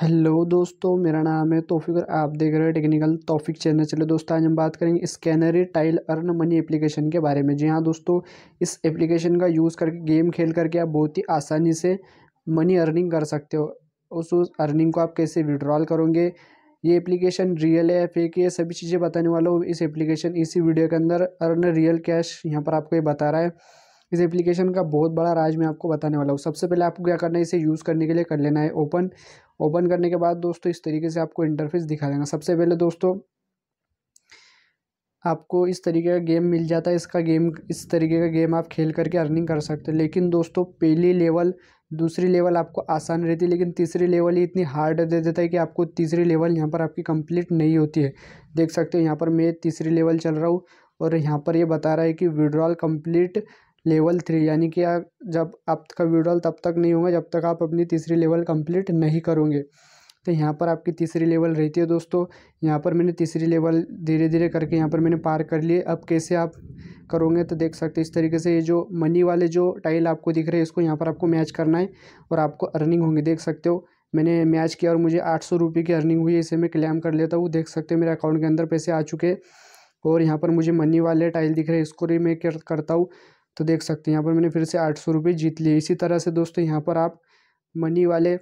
hello दोस्तों मेरा नाम है तोफिक और आप देख रहे हो टेक्निकल तोफिक चैनल चलो दोस्तों आज हम बात करेंगे scenery tile earn money application के बारे में जी हाँ दोस्तों इस एप्लीकेशन का यूज़ करके गेम खेल करके आप बहुत ही आसानी से मनी अर्निंग कर सकते हो उस उस अर्निंग को आप कैसे विड्रॉल करोगे ये एप्लीकेशन रियल है फेक ये सभी चीज़ें बताने वाला हूँ इस एप्लीकेशन इसी वीडियो के अंदर अर्न रियल कैश यहाँ पर आपको ये बता रहा है इस एप्लीकेशन का बहुत बड़ा राज मैं आपको बताने वाला हूँ सबसे पहले आपको क्या करना है इसे यूज़ करने के लिए कर लेना है ओपन ओपन करने के बाद दोस्तों इस तरीके से आपको इंटरफेस दिखा देना सबसे पहले दोस्तों आपको इस तरीके का गेम मिल जाता है इसका गेम इस तरीके का गेम आप खेल करके अर्निंग कर सकते हैं लेकिन दोस्तों पहली लेवल दूसरी लेवल आपको आसान रहती है लेकिन तीसरी लेवल ही इतनी हार्ड दे देता है कि आपको तीसरी लेवल यहाँ पर आपकी कंप्लीट नहीं होती है देख सकते हो यहाँ पर मैं तीसरी लेवल चल रहा हूँ और यहाँ पर ये यह बता रहा है कि विड्रॉल कम्प्लीट लेवल थ्री यानी कि आप जब आपका विड्रॉल तब तक नहीं होगा जब तक आप अपनी तीसरी लेवल कंप्लीट नहीं करोगे तो यहाँ पर आपकी तीसरी लेवल रहती है दोस्तों यहाँ पर मैंने तीसरी लेवल धीरे धीरे करके यहाँ पर मैंने पार कर लिए अब कैसे आप करोगे तो देख सकते इस तरीके से ये जो मनी वाले जो टाइल आपको दिख रहे हैं इसको यहाँ पर आपको मैच करना है और आपको अर्निंग होंगी देख सकते हो मैंने मैच किया और मुझे आठ सौ रुपये की अर्निंग हुई इसे मैं क्लेम कर लेता हूँ देख सकते हो मेरे अकाउंट के अंदर पैसे आ चुके और यहाँ पर मुझे मनी वाले टाइल दिख रहे हैं इसको भी मैं करता हूँ तो देख सकते हैं यहाँ पर मैंने फिर से आठ सौ रुपये जीत लिए इसी तरह से दोस्तों यहाँ पर आप मनी वाले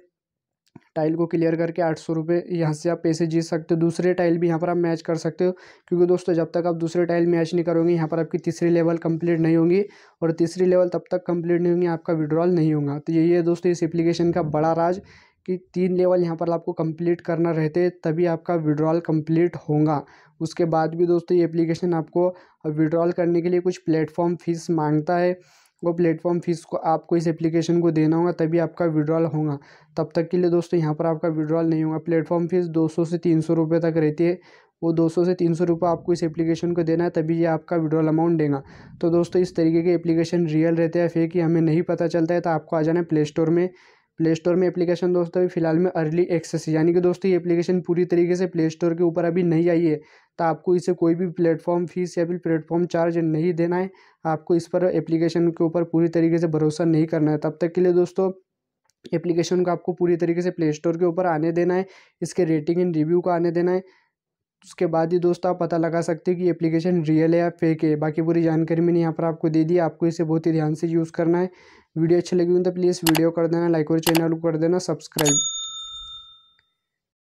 टाइल को क्लियर करके आठ सौ रुपये यहाँ से आप पैसे जीत सकते हो दूसरे टाइल भी यहाँ पर आप मैच कर सकते हो क्योंकि दोस्तों जब तक आप दूसरे टाइल मैच नहीं करोगे यहाँ पर आपकी तीसरी लेवल कंप्लीट नहीं होगी और तीसरी लेवल तब तक कंप्लीट नहीं होगी आपका विड्रॉल नहीं होगा तो यही है दोस्तों इस एप्लीकेशन का बड़ा राज कि तीन लेवल यहाँ पर आपको कंप्लीट करना रहते हैं तभी आपका विड्रॉल कंप्लीट होगा उसके बाद भी दोस्तों ये एप्लीकेशन आपको विड्रॉल करने के लिए कुछ प्लेटफॉर्म फ़ीस मांगता है वो प्लेटफॉर्म फ़ीस को आपको इस एप्लीकेशन को देना होगा तभी आपका विड्रॉल होगा तब तक के लिए दोस्तों यहाँ पर आपका विड्रॉल नहीं होगा प्लेटफॉर्म फ़ीस दो से तीन सौ तक रहती है वो दो से तीन रुपये आपको इस एप्लीकेशन को देना है तभी ये आपका विड्रॉल अमाउंट देगा तो दोस्तों इस तरीके के एप्लीकेशन रियल रहते हैं फेक कि हमें नहीं पता चलता है तो आपको आ जाना है प्ले स्टोर में प्ले स्टोर में एप्लीकेशन दोस्तों अभी फिलहाल में अर्ली एक्सेस यानी कि दोस्तों ये एप्लीकेशन पूरी तरीके से प्ले स्टोर के ऊपर अभी नहीं आई है तो आपको इसे कोई भी प्लेटफॉर्म फीस या फिर प्लेटफॉर्म चार्ज नहीं देना है आपको इस पर एप्लीकेशन के ऊपर पूरी तरीके से भरोसा नहीं करना है तब तक के लिए दोस्तों एप्लीकेशन को आपको पूरी तरीके से प्ले स्टोर के ऊपर आने देना है इसके रेटिंग एंड रिव्यू को आने देना है उसके बाद ही दोस्तों आप पता लगा सकते हो कि एप्लीकेशन रियल है या फेक है बाकी पूरी जानकारी मैंने यहाँ पर आपको दे दी आपको इसे बहुत ही ध्यान से यूज़ करना है वीडियो अच्छी लगी हो तो प्लीज़ वीडियो कर देना लाइक और चैनल को कर देना सब्सक्राइब